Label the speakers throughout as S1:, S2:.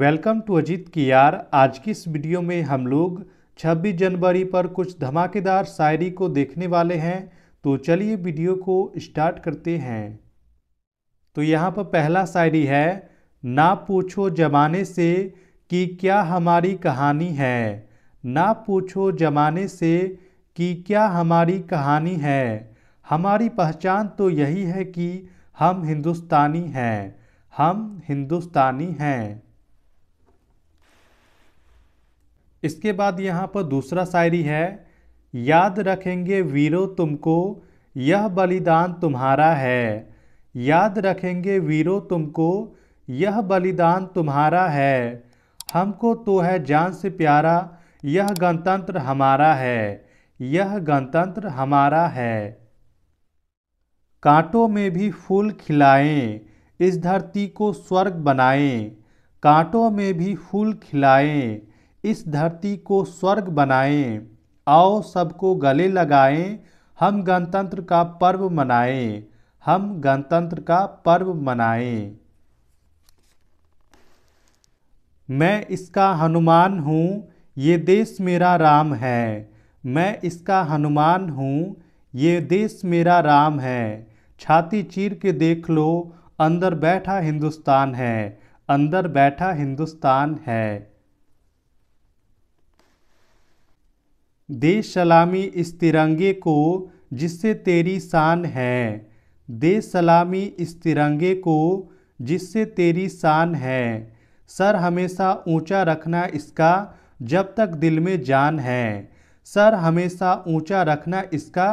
S1: welcome to Ajit की यार आज की इस वीडियो में हम लोग 26 जनवरी पर कुछ धमाकेदार शायरी को देखने वाले हैं तो चलिए वीडियो को स्टार्ट करते हैं तो यहाँ पर पहला शायरी है ना पूछो जमाने से कि क्या हमारी कहानी है ना पूछो जमाने से कि क्या हमारी कहानी है हमारी पहचान तो यही है कि हम हिंदुस्तानी हैं हम हिंदुस्तानी हैं इसके बाद यहाँ पर दूसरा शायरी है याद रखेंगे वीरो तुमको यह बलिदान तुम्हारा है याद रखेंगे वीरो तुमको यह बलिदान तुम्हारा है हमको तो है जान से प्यारा यह गणतंत्र हमारा है यह गणतंत्र हमारा है कांटों में भी फूल खिलाएं इस धरती को स्वर्ग बनाएं कांटों में भी फूल खिलाएं इस धरती को स्वर्ग बनाएं आओ सबको गले लगाएं हम गणतंत्र का पर्व मनाएं हम गणतंत्र का पर्व मनाएं मैं इसका हनुमान हूँ ये देश मेरा राम है मैं इसका हनुमान हूँ ये देश मेरा राम है छाती चीर के देख लो अंदर बैठा हिंदुस्तान है अंदर बैठा हिंदुस्तान है दे सलामी इस तिरंगे को जिससे तेरी शान है दे सलामी इस तिरंगे को जिससे तेरी शान है सर हमेशा ऊंचा रखना इसका जब तक दिल में जान है सर हमेशा ऊंचा रखना इसका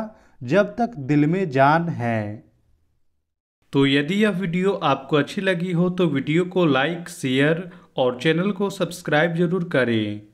S1: जब तक दिल में जान है तो यदि यह वीडियो आपको अच्छी लगी हो तो वीडियो को लाइक शेयर और चैनल को सब्सक्राइब जरूर करें